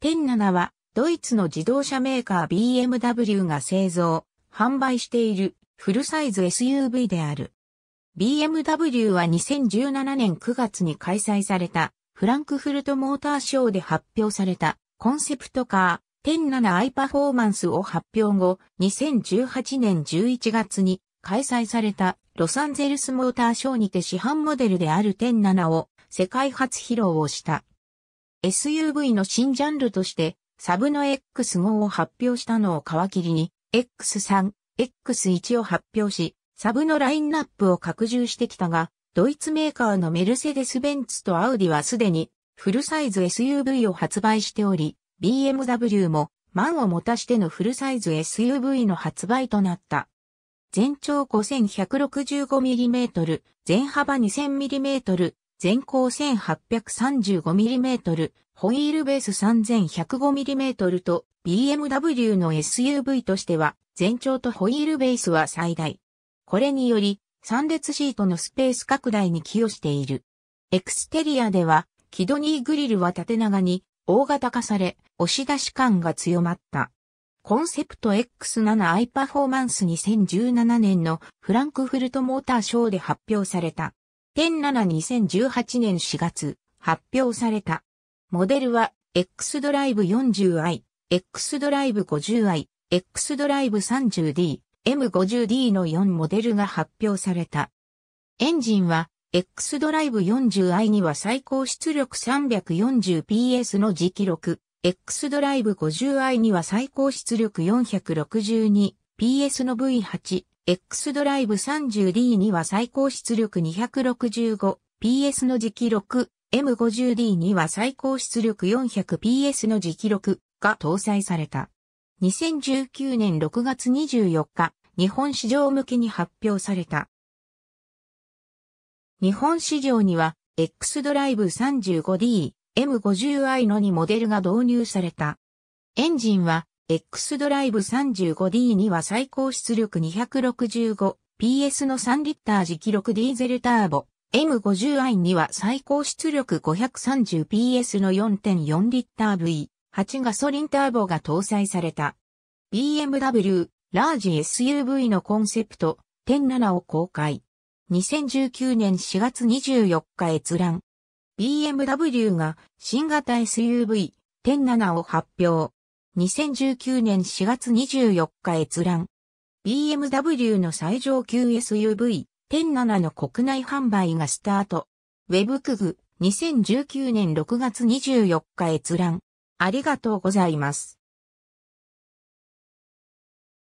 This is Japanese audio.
テン7は、ドイツの自動車メーカー BMW が製造、販売しているフルサイズ SUV である。BMW は2017年9月に開催されたフランクフルトモーターショーで発表されたコンセプトカー 107i パフォーマンスを発表後、2018年11月に開催されたロサンゼルスモーターショーにて市販モデルである107を世界初披露をした。SUV の新ジャンルとして、サブの X5 を発表したのを皮切りに、X3、X1 を発表し、サブのラインナップを拡充してきたが、ドイツメーカーのメルセデス・ベンツとアウディはすでにフルサイズ SUV を発売しており、BMW も満を持たしてのフルサイズ SUV の発売となった。全長 5165mm、全幅 2000mm、全高 1835mm、ホイールベース 3105mm と BMW の SUV としては、全長とホイールベースは最大。これにより、3列シートのスペース拡大に寄与している。エクステリアでは、キドニーグリルは縦長に大型化され、押し出し感が強まった。コンセプト X7i パフォーマンス2017年のフランクフルトモーターショーで発表された。0 72018年4月発表された。モデルは X ドライブ 40i、X ドライブ 50i、X ドライブ 30D、M50D の4モデルが発表された。エンジンは X ドライブ 40i には最高出力 340PS の磁気録、X ドライブ 50i には最高出力 462PS の V8、X ドライブ 30D には最高出力 265PS の磁気録、m 5 0 d には最高出力 400PS の磁気録が搭載された。2019年6月24日、日本市場向けに発表された。日本市場には X ドライブ 35D、M50i の2モデルが導入された。エンジンは X ドライブ 35D には最高出力 265PS の3リッター時記録ディーゼルターボ。M50i には最高出力 530PS の4.4リッター V8 ガソリンターボが搭載された。BMW ラージ SUV のコンセプト107を公開。2019年4月24日閲覧。BMW が新型 SUV107 を発表。2019年4月24日閲覧。BMW の最上級 SUV、107の国内販売がスタート。ウェブクグ、2019年6月24日閲覧。ありがとうございます。